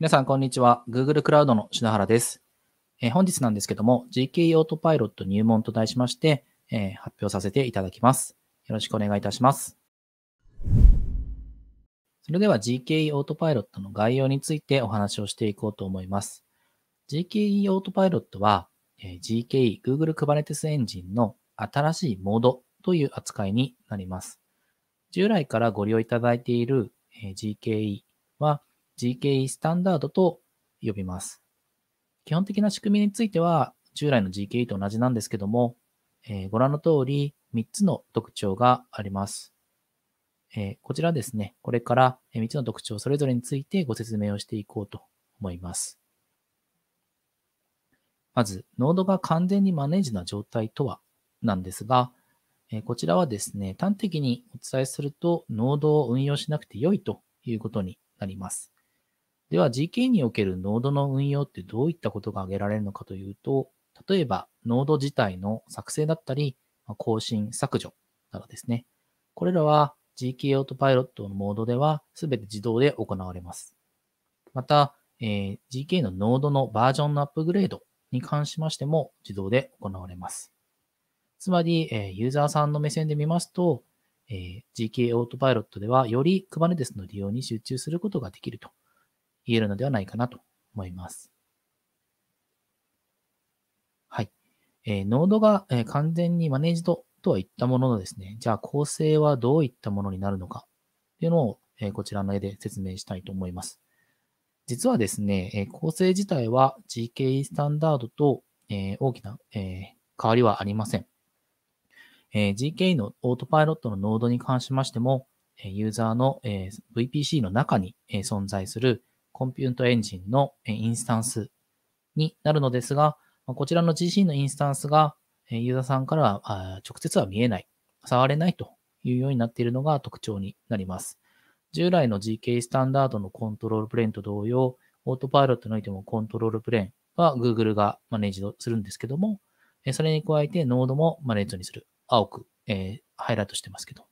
皆さん、こんにちは。Google クラウドの篠原です。えー、本日なんですけども、GK オートパイロット入門と題しまして、えー、発表させていただきます。よろしくお願いいたします。それでは GKE オートパイロットの概要についてお話をしていこうと思います。GKE オートパイロットは、えー、GKE Google Kubernetes エンジンの新しいモードという扱いになります。従来からご利用いただいている、えー、GKE は、GKE スタンダードと呼びます。基本的な仕組みについては、従来の GKE と同じなんですけども、えー、ご覧の通り3つの特徴があります。えー、こちらですね、これから3つの特徴それぞれについてご説明をしていこうと思います。まず、ノードが完全にマネージな状態とはなんですが、えー、こちらはですね、端的にお伝えすると、ノードを運用しなくて良いということになります。では GK におけるノードの運用ってどういったことが挙げられるのかというと、例えばノード自体の作成だったり、更新、削除などですね。これらは GK オートパイロットのモードでは全て自動で行われます。また、えー、GK のノードのバージョンのアップグレードに関しましても自動で行われます。つまり、えー、ユーザーさんの目線で見ますと、えー、GK オートパイロットではより Kubernetes の利用に集中することができると言えるのではないかなと思います。はい。えー、ノードが、えー、完全にマネージドとはいったもののですね、じゃあ構成はどういったものになるのかっていうのを、えー、こちらの絵で説明したいと思います。実はですね、えー、構成自体は GKE スタンダードと、えー、大きな、えー、変わりはありません。えー、GKE のオートパイロットのノードに関しましても、ユーザーの VPC の中に存在するコンピュートエンジンのインスタンスになるのですが、こちらの GC のインスタンスがユーザーさんからは直接は見えない、触れないというようになっているのが特徴になります。従来の GK スタンダードのコントロールプレーンと同様、オートパイロットにおいてもコントロールプレーンは Google がマネージするんですけども、それに加えてノードもマネージにする。青く、えー、ハイライトしてますけど。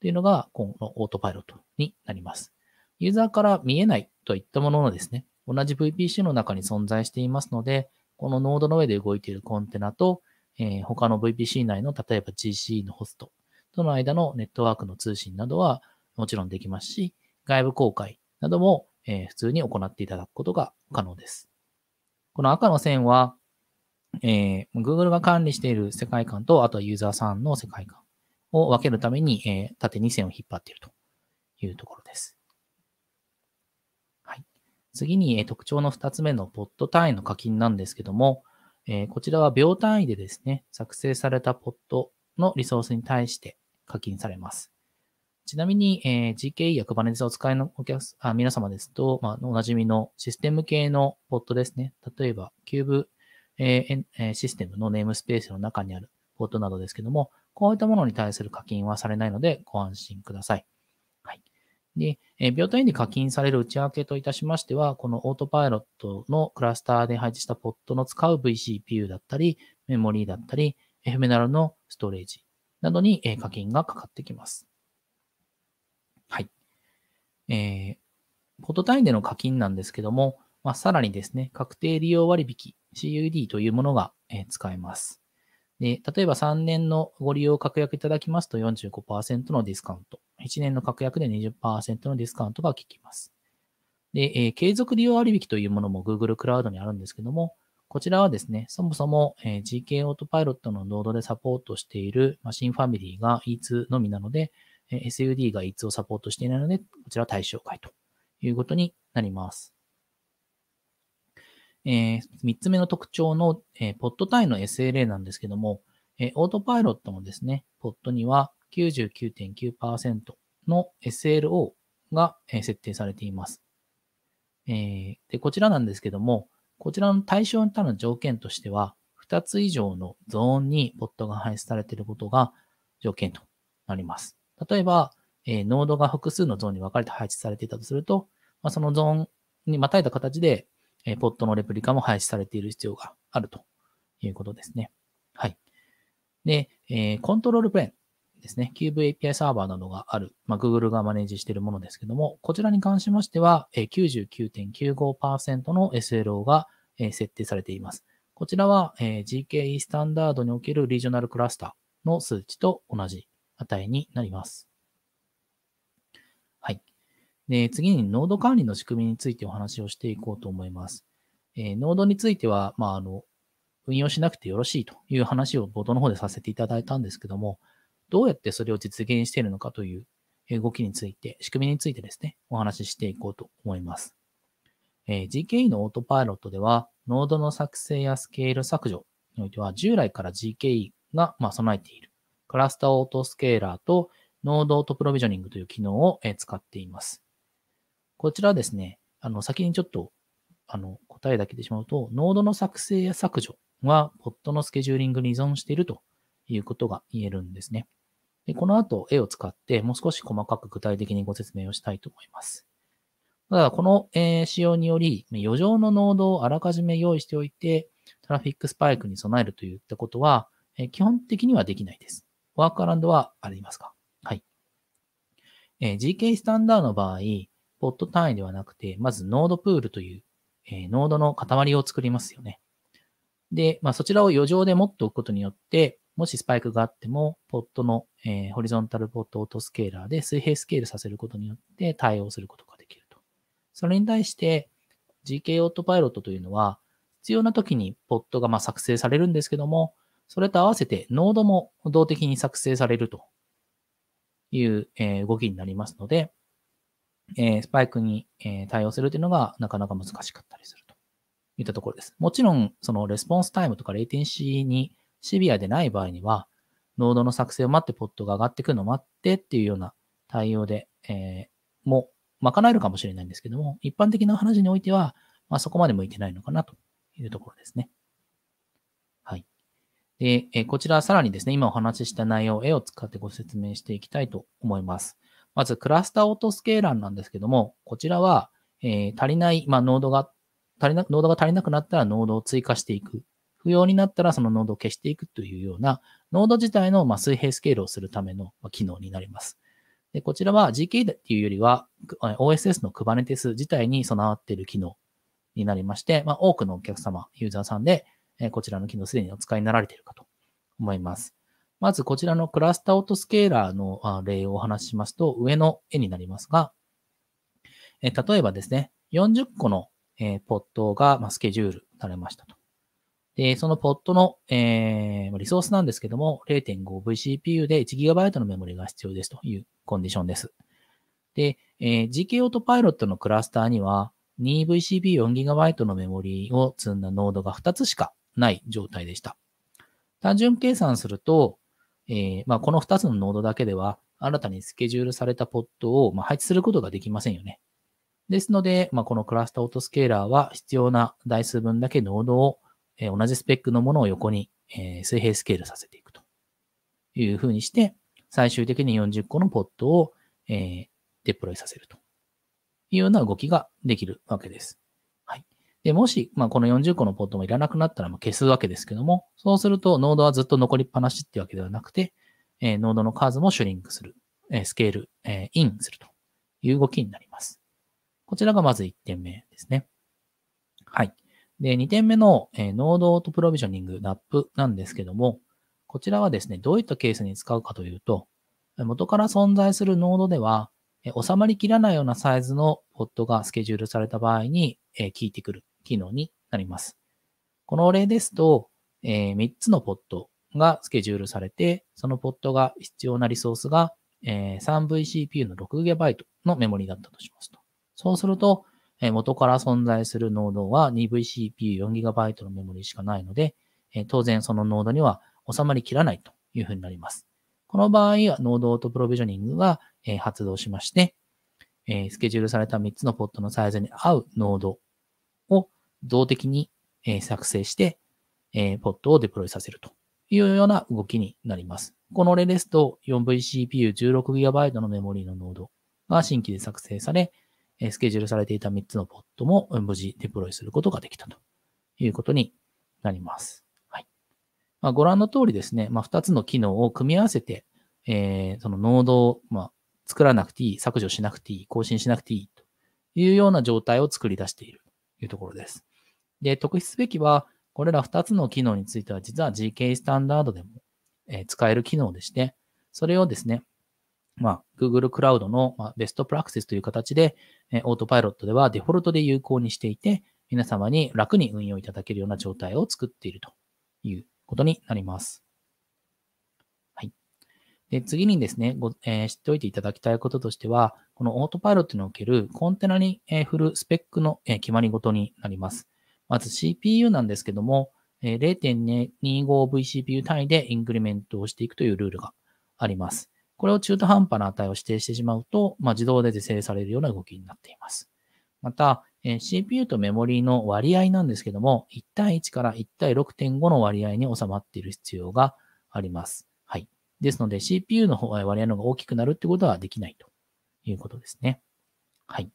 というのが、このオートパイロットになります。ユーザーから見えないといったもののですね、同じ VPC の中に存在していますので、このノードの上で動いているコンテナと、えー、他の VPC 内の例えば GC のホストとの間のネットワークの通信などはもちろんできますし、外部公開なども、えー、普通に行っていただくことが可能です。この赤の線は、えー、Google が管理している世界観と、あとはユーザーさんの世界観を分けるために、えー、縦に線を引っ張っているというところです。次に、え特徴の2つ目のポット単位の課金なんですけども、えこちらは秒単位でですね、作成されたポットのリソースに対して課金されます。ちなみに、え GKE や Kubernetes を使いのお客あ皆様ですと、まあ、おなじみのシステム系のポットですね。例えば、キューブ、えシステムのネームスペースの中にあるポットなどですけども、こういったものに対する課金はされないのでご安心ください。で、え病態に課金される内訳といたしましては、このオートパイロットのクラスターで配置したポットの使う VCPU だったり、メモリーだったり、f メダルのストレージなどに課金がかかってきます。はい。えー、ポット単位での課金なんですけども、まあ、さらにですね、確定利用割引 CUD というものが使えます。で、例えば3年のご利用確約いただきますと45%のディスカウント。1年の確約で20%のディスカウントが効きます。で、えー、継続利用割引というものも Google クラウドにあるんですけども、こちらはですね、そもそも、え GK オートパイロットのノードでサポートしているマシンファミリーが E2 のみなので、え SUD が E2 をサポートしていないので、こちらは対象外ということになります。えー、3つ目の特徴の、えー、ポット単位の SLA なんですけども、えー、オートパイロットもですね、ポットには99.9%の SLO が、えー、設定されています、えーで。こちらなんですけども、こちらの対象にたる条件としては、2つ以上のゾーンにポットが配置されていることが条件となります。例えば、えー、ノードが複数のゾーンに分かれて配置されていたとすると、まあ、そのゾーンにまたいだ形でえー、ポットのレプリカも廃止されている必要があるということですね。はい。で、えー、コントロールプレーンですね。Cube API サーバーなどがある、まあ、Google がマネージしているものですけども、こちらに関しましては、えー、99.95%の SLO が、えー、設定されています。こちらは、えー、GKE スタンダードにおけるリージョナルクラスターの数値と同じ値になります。はい。で、次にノード管理の仕組みについてお話をしていこうと思います。えー、ノードについては、まあ、あの、運用しなくてよろしいという話を冒頭の方でさせていただいたんですけども、どうやってそれを実現しているのかという動きについて、仕組みについてですね、お話ししていこうと思います。えー、GKE のオートパイロットでは、ノードの作成やスケール削除においては、従来から GKE が、ま備えている、クラスターオートスケーラーとノードオートプロビジョニングという機能を、え使っています。こちらはですね、あの、先にちょっと、あの、答えだけでしまうと、ノードの作成や削除は、ポットのスケジューリングに依存しているということが言えるんですね。でこの後、絵を使って、もう少し細かく具体的にご説明をしたいと思います。ただ、この、え仕様により、余剰のノードをあらかじめ用意しておいて、トラフィックスパイクに備えるといったことは、え基本的にはできないです。ワークアランドはありますかはい。え GK スタンダードの場合、ポット単位ではなくて、まずノードプールという、えー、ノードの塊を作りますよね。で、まあ、そちらを余剰で持っておくことによって、もしスパイクがあっても、ポットの、えー、ホリゾンタルポットオートスケーラーで水平スケールさせることによって対応することができると。それに対して、GK オートパイロットというのは、必要な時にポットがま作成されるんですけども、それと合わせてノードも動的に作成されるという動きになりますので、えー、スパイクに、え対応するというのがなかなか難しかったりするといったところです。もちろん、そのレスポンスタイムとかレイテンシーにシビアでない場合には、ノードの作成を待ってポットが上がってくるのを待ってっていうような対応で、えー、も賄えるかもしれないんですけども、一般的な話においては、まあ、そこまで向いてないのかなというところですね。はい。で、えこちらさらにですね、今お話しした内容、絵を使ってご説明していきたいと思います。まずクラスターオートスケーラーなんですけども、こちらは、えー、足りない、まあ、濃度が、足りなく、濃度が足りなくなったら濃度を追加していく。不要になったらその濃度を消していくというような、濃度自体の、ま水平スケールをするための、ま機能になります。で、こちらは GK っていうよりは、OSS の Kubernetes 自体に備わっている機能になりまして、まあ、多くのお客様、ユーザーさんで、えこちらの機能すでにお使いになられているかと思います。まずこちらのクラスターオートスケーラーの例をお話ししますと、上の絵になりますが、え例えばですね、40個の、えポットが、まスケジュールされましたと。で、そのポットの、えー、リソースなんですけども、0.5VCPU で 1GB のメモリが必要ですというコンディションです。で、えー、GK オートパイロットのクラスターには2 v c p u 4 g b のメモリを積んだノードが2つしかない状態でした。単純計算すると、えー、まあ、この2つのノードだけでは、新たにスケジュールされたポットを、ま配置することができませんよね。ですので、まあ、このクラスターオートスケーラーは必要な台数分だけノードを、えー、同じスペックのものを横に、えー、水平スケールさせていくというふうにして、最終的に40個のポットを、えデプロイさせるというような動きができるわけです。で、もし、まあ、この40個のポットもいらなくなったら消すわけですけども、そうするとノードはずっと残りっぱなしってわけではなくて、えー、ノードの数もシュリンクする、えー、スケール、えー、インするという動きになります。こちらがまず1点目ですね。はい。で、2点目の、えー、ノードオートプロビジョニング、ナップなんですけども、こちらはですね、どういったケースに使うかというと、元から存在するノードでは、収まりきらないようなサイズのポットがスケジュールされた場合に、え聞いてくる機能になります。この例ですと、え3つのポットがスケジュールされて、そのポットが必要なリソースが、え 3VCPU の 6GB のメモリだったとしますと。そうすると、え元から存在するノードは 2VCPU4GB のメモリしかないので、え当然そのノードには収まりきらないというふうになります。この場合はノードオートプロビジョニングが発動しまして、えスケジュールされた3つのポットのサイズに合うノードを動的に、作成して、ポットをデプロイさせるというような動きになります。この例ですと 4VCPU16GB のメモリのノードが新規で作成され、スケジュールされていた3つのポットも無事デプロイすることができたということになります。はい。まあ、ご覧の通りですね、まあ、2つの機能を組み合わせて、えー、そのノードを、まあ、作らなくていい、削除しなくていい、更新しなくていいというような状態を作り出しているいうところです。で、特筆すべきは、これら2つの機能については、実は GK スタンダードでも、え使える機能でして、それをですね、まあ、Google Cloud の、まベストプラクセスという形で、えオートパイロットではデフォルトで有効にしていて、皆様に楽に運用いただけるような状態を作っているということになります。で、次にですね、ごえー、知っておいていただきたいこととしては、このオートパイロットにおけるコンテナに、えー、振るスペックの、えー、決まりごとになります。まず CPU なんですけども、えー、0.25vCPU 単位でインクリメントをしていくというルールがあります。これを中途半端な値を指定してしまうと、まあ、自動で是正されるような動きになっています。また、えー、CPU とメモリーの割合なんですけども、1対1から1対6.5の割合に収まっている必要があります。ですので CPU の割合の方が大きくなるってことはできないということですね。はい。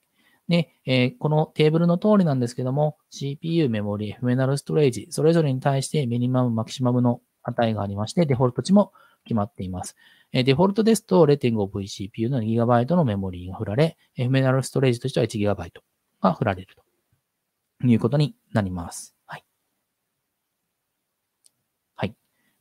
で、えー、このテーブルの通りなんですけども、CPU、メモリ、エフメナルストレージ、それぞれに対してミニマム、マキシマムの値がありまして、デフォルト値も決まっています。えデフォルトですと 0.5VCPU の 2GB のメモリが振られ、エフメナルストレージとしては 1GB が振られるということになります。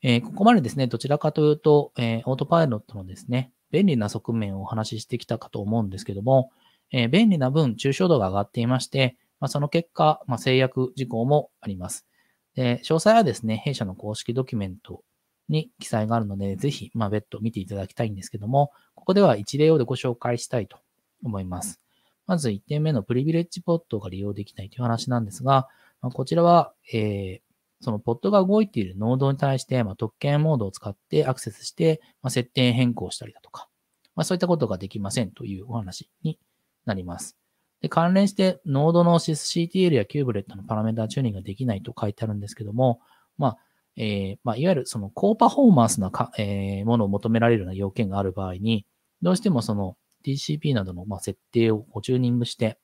えー、ここまでですね、どちらかというと、えー、オートパイロットのですね、便利な側面をお話ししてきたかと思うんですけども、えー、便利な分、抽象度が上がっていまして、まあ、その結果、まあ、制約事項もあります。で詳細はですね、弊社の公式ドキュメントに記載があるので、ぜひ、まあ、別途見ていただきたいんですけども、ここでは一例をでご紹介したいと思います。まず1点目のプリビレッジポットが利用できないという話なんですが、まあ、こちらは、えー、そのポットが動いているノードに対して、まあ、特権モードを使ってアクセスして、まあ、設定変更したりだとか、まあ、そういったことができませんというお話になります。で関連して、ノードの sysctl やキューブレットのパラメータチューニングができないと書いてあるんですけども、まあ、えー、まあ、いわゆるその高パフォーマンスなか、えー、ものを求められるような要件がある場合に、どうしてもその TCP などのま設定をチューニングして、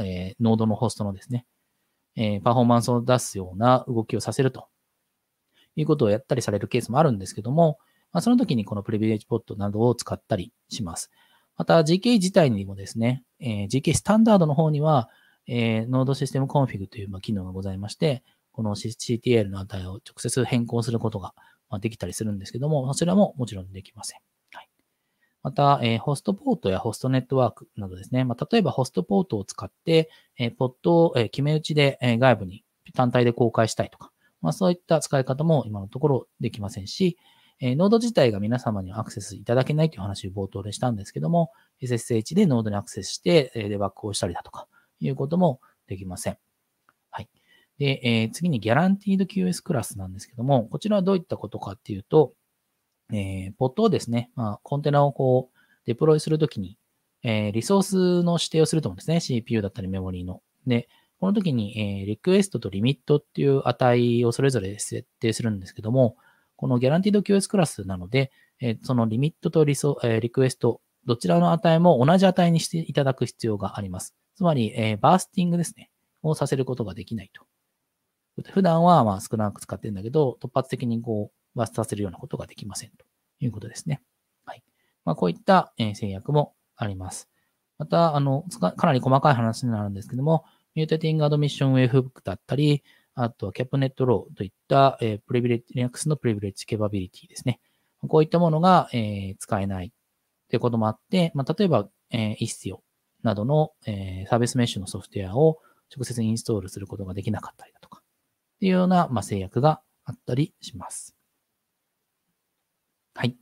えー、ノードのホストのですね、えパフォーマンスを出すような動きをさせるということをやったりされるケースもあるんですけども、まあ、その時にこのプレビレージポットなどを使ったりします。また GK 自体にもですね、え GK スタンダードの方には、えー、ノードシステムコンフィグというま機能がございまして、この CTL の値を直接変更することができたりするんですけども、そちらももちろんできません。また、えー、ホストポートやホストネットワークなどですね。まあ、例えばホストポートを使って、えー、ポットを、えー、決め打ちで、えー、外部に単体で公開したいとか、まあ、そういった使い方も今のところできませんし、えー、ノード自体が皆様にアクセスいただけないという話を冒頭でしたんですけども、SSH でノードにアクセスして、えー、デバッグをしたりだとか、いうこともできません。はい。で、えー、次にギャランティード QS クラスなんですけども、こちらはどういったことかっていうと、えー、ポットをですね、まあ、コンテナをこう、デプロイするときに、えー、リソースの指定をすると思うんですね。CPU だったりメモリーの。で、この時に、えー、リクエストとリミットっていう値をそれぞれ設定するんですけども、このギャランティード QS クラスなので、えー、そのリミットとリソ、えー、リクエスト、どちらの値も同じ値にしていただく必要があります。つまり、えー、バースティングですね。をさせることができないと。普段はまあ少なく使ってるんだけど、突発的にこう、罰させるようなことができませんということですね。はい。まあ、こういった、え制約もあります。また、あの、かなり細かい話になるんですけども、ミューテティングアドミッションウェイフックだったり、あとはキャップネットローといった、えプレビレッリラックスのプレビレッジケバビリティですね。こういったものが、え使えないということもあって、まあ、例えば、えー、i s などの、えサービスメッシュのソフトウェアを直接インストールすることができなかったりだとか、っていうような、まあ、制約があったりします。はい。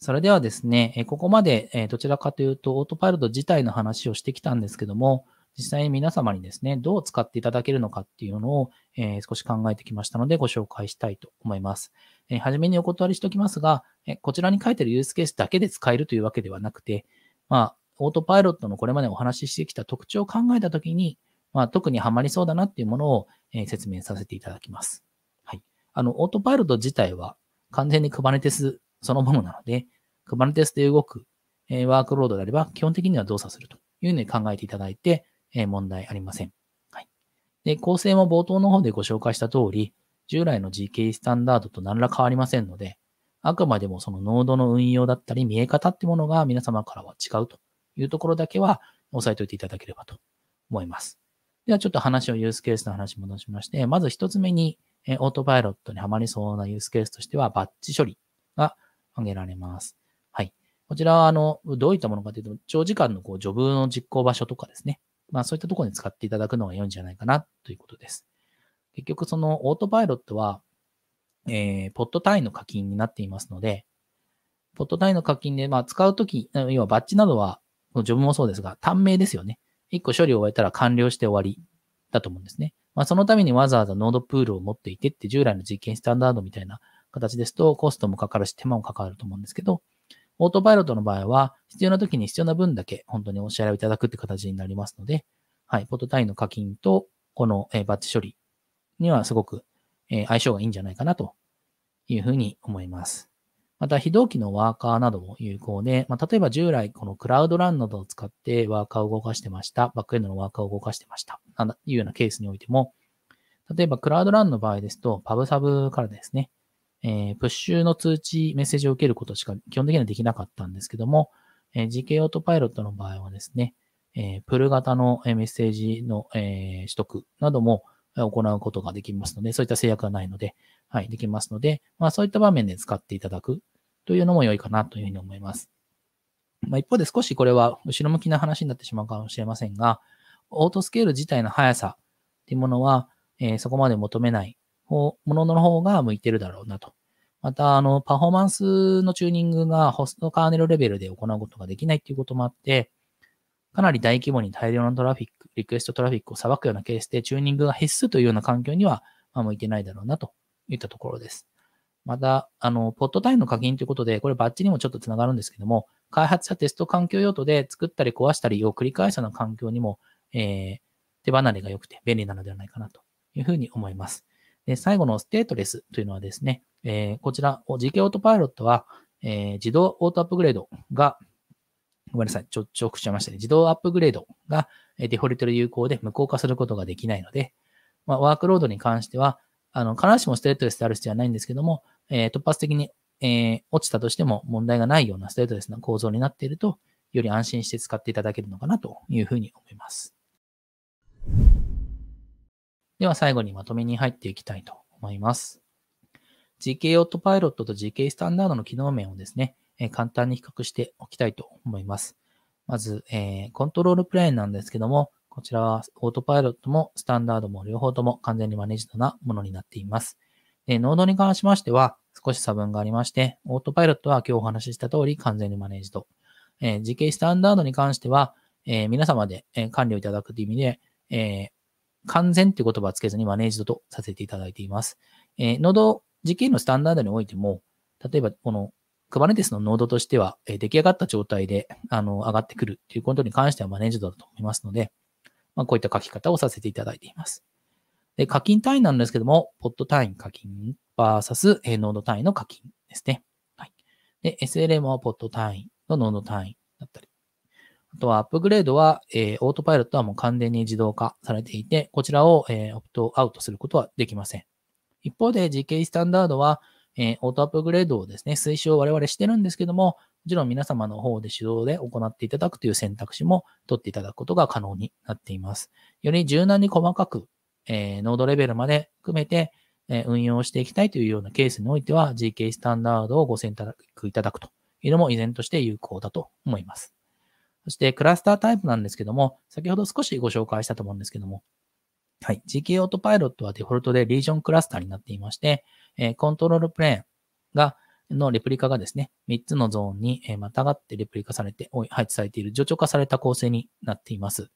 それではですね、ここまでどちらかというとオートパイロット自体の話をしてきたんですけども、実際に皆様にですね、どう使っていただけるのかっていうのを、え少し考えてきましたのでご紹介したいと思います。えー、はじめにお断りしておきますが、えこちらに書いてるユースケースだけで使えるというわけではなくて、まあ、オートパイロットのこれまでお話ししてきた特徴を考えたときに、まあ、特にはまりそうだなっていうものを、え説明させていただきます。はい。あの、オートパイロット自体は完全にクバネテスそのものなので、クバネテスで動く、えワークロードであれば、基本的には動作するといううに考えていただいて、え問題ありません。はい。で、構成も冒頭の方でご紹介した通り、従来の GK スタンダードと何ら変わりませんので、あくまでもそのノードの運用だったり、見え方ってものが皆様からは違うというところだけは押さえておいていただければと思います。ではちょっと話をユースケースの話戻しまして、まず一つ目に、えオートパイロットにはまりそうなユースケースとしては、バッチ処理が挙げられます。はい。こちらは、あの、どういったものかというと、長時間のこうジョブの実行場所とかですね。まあ、そういったところに使っていただくのが良いんじゃないかなということです。結局、そのオートパイロットは、えー、ポット単位の課金になっていますので、ポット単位の課金で、まあ、使うとき、要はバッチなどは、ジョブもそうですが、短命ですよね。1個処理を終えたら完了して終わりだと思うんですね。まあ、そのためにわざわざノードプールを持っていてって従来の実験スタンダードみたいな形ですとコストもかかるし手間もかかると思うんですけど、オートパイロットの場合は必要な時に必要な分だけ本当にお支払いをいただくって形になりますので、はい、ポット単位の課金とこのバッチ処理にはすごく相性がいいんじゃないかなというふうに思います。また、非同期のワーカーなども有効で、まあ、例えば従来、このクラウドランなどを使ってワーカーを動かしてました。バックエンドのワーカーを動かしてました。なんだ、いうようなケースにおいても、例えば、クラウドランの場合ですと、パブサブからですね、えー、プッシュの通知、メッセージを受けることしか基本的にはできなかったんですけども、えー、GK オートパイロットの場合はですね、えー、プル型のメッセージの、えー、取得なども、行うことができますので、そういった制約がないので、はい、できますので、まあそういった場面で使っていただくというのも良いかなというふうに思います。まあ一方で少しこれは後ろ向きな話になってしまうかもしれませんが、オートスケール自体の速さっていうものは、えー、そこまで求めない方ものの方が向いてるだろうなと。また、あの、パフォーマンスのチューニングがホストカーネルレベルで行うことができないっていうこともあって、かなり大規模に大量のトラフィック、リクエストトラフィックを裁くようなケースで、チューニングが必須というような環境には、ま向いてないだろうなといったところです。また、あの、ポットタイムの課金ということで、これバッチにもちょっとつながるんですけども、開発者テスト環境用途で作ったり壊したりを繰り返したような環境にも、えー、手離れが良くて便利なのではないかなというふうに思います。で、最後のステートレスというのはですね、えー、こちら、GK オートパイロットは、えー、自動オートアップグレードがごめんなさい、ちょ、ちょ、くしましたね。自動アップグレードがデフォルトで有効で無効化することができないので、まあ、ワークロードに関しては、あの、必ずしもストレートレスである必要はないんですけども、えー、突発的に、えー、落ちたとしても問題がないようなストレートレスな構造になっていると、より安心して使っていただけるのかなというふうに思います。では最後にまとめに入っていきたいと思います。GK オートパイロットと GK スタンダードの機能面をですね、え簡単に比較しておきたいと思います。まず、えコントロールプレーンなんですけども、こちらはオートパイロットもスタンダードも両方とも完全にマネージドなものになっています。えノードに関しましては少し差分がありまして、オートパイロットは今日お話しした通り完全にマネージド。え時系スタンダードに関しては、え皆様で、え管理をいただくという意味で、え完全という言葉はつけずにマネージドとさせていただいています。えノード時系のスタンダードにおいても、例えばこの Kubernetes のノードとしては、え出来上がった状態で、あの、上がってくるということに関してはマネージドだと思いますので、まあ、こういった書き方をさせていただいています。で、課金単位なんですけども、ポット単位課金 VS、えノード単位の課金ですね。はい。で、SLM はポット単位のノード単位だったり。あとはアップグレードは、えー、オートパイロットはもう完全に自動化されていて、こちらを、えー、オプトアウトすることはできません。一方で GK スタンダードは、えオートアップグレードをですね、推奨を我々してるんですけども、もちろん皆様の方で手動で行っていただくという選択肢も取っていただくことが可能になっています。より柔軟に細かく、えー、ノードレベルまで含めて、え運用していきたいというようなケースにおいては、GK スタンダードをご選択いただくというのも依然として有効だと思います。そしてクラスタータイプなんですけども、先ほど少しご紹介したと思うんですけども、はい。GK オートパイロットはデフォルトでリージョンクラスターになっていまして、えコントロールプレーンが、のレプリカがですね、3つのゾーンにまたがってレプリカされて、配置されている、助長化された構成になっています。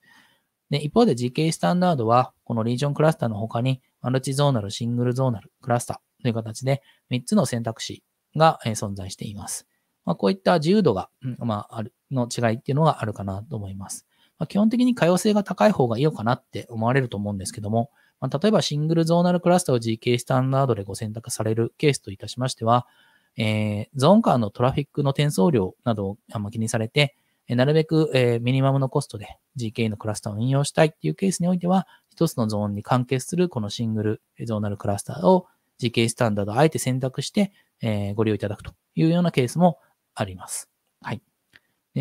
で、一方で GK スタンダードは、このリージョンクラスターの他に、マルチゾーナル、シングルゾーナル、クラスターという形で、3つの選択肢が存在しています。まあ、こういった自由度が、まあ、ある、の違いっていうのがあるかなと思います。まあ、基本的に可用性が高い方がいいのかなって思われると思うんですけども、まあ、例えばシングルゾーナルクラスターを GK スタンダードでご選択されるケースといたしましては、えー、ゾーン間のトラフィックの転送量などを気にされて、なるべく、えー、ミニマムのコストで GK のクラスターを引用したいっていうケースにおいては、一つのゾーンに関係するこのシングルゾーナルクラスターを GK スタンダードをあえて選択して、えー、ご利用いただくというようなケースもあります。はい。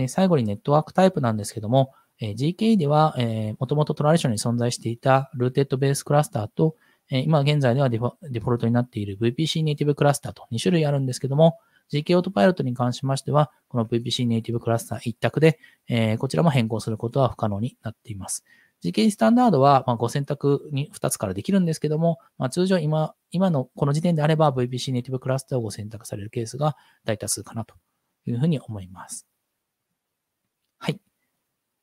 最後にネットワークタイプなんですけども、え GKE では、えもともとトラディションに存在していたルーテッドベースクラスターと、え今現在ではデフォルトになっている VPC ネイティブクラスターと2種類あるんですけども、GK オートパイロットに関しましては、この VPC ネイティブクラスター一択で、えこちらも変更することは不可能になっています。GK スタンダードは、まご選択に2つからできるんですけども、ま通常今、今のこの時点であれば VPC ネイティブクラスターをご選択されるケースが大多数かなというふうに思います。はい。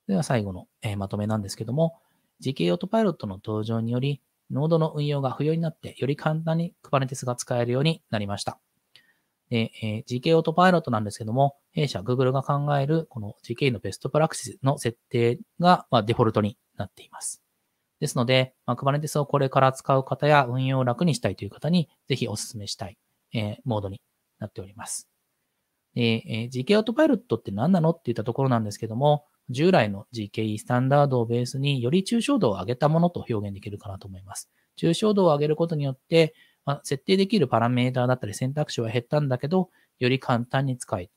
では最後の、えー、まとめなんですけども、GK オートパイロットの登場により、ノードの運用が不要になって、より簡単に Kubernetes が使えるようになりました。で、えー、GK オートパイロットなんですけども、弊社 Google が考えるこの GK のベストプラクティスの設定が、まあ、デフォルトになっています。ですので、まあ、Kubernetes をこれから使う方や運用を楽にしたいという方に、ぜひお勧めしたい、えー、モードになっております。えー、GK オートパイロットって何なのって言ったところなんですけども、従来の GKE スタンダードをベースにより抽象度を上げたものと表現できるかなと思います。抽象度を上げることによって、まあ、設定できるパラメータだったり選択肢は減ったんだけど、より簡単に使え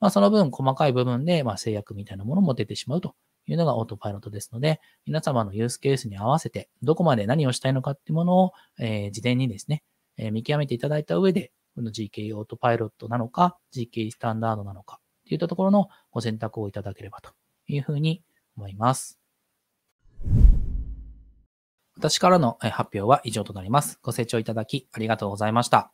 まあ、その分細かい部分で、まあ、制約みたいなものも出てしまうというのがオートパイロットですので、皆様のユースケースに合わせて、どこまで何をしたいのかっていうものを、えー、事前にですね、えー、見極めていただいた上で、この GK オートパイロットなのか、GK スタンダードなのか、といったところのご選択をいただければというふうに思います。私からの発表は以上となります。ご清聴いただきありがとうございました。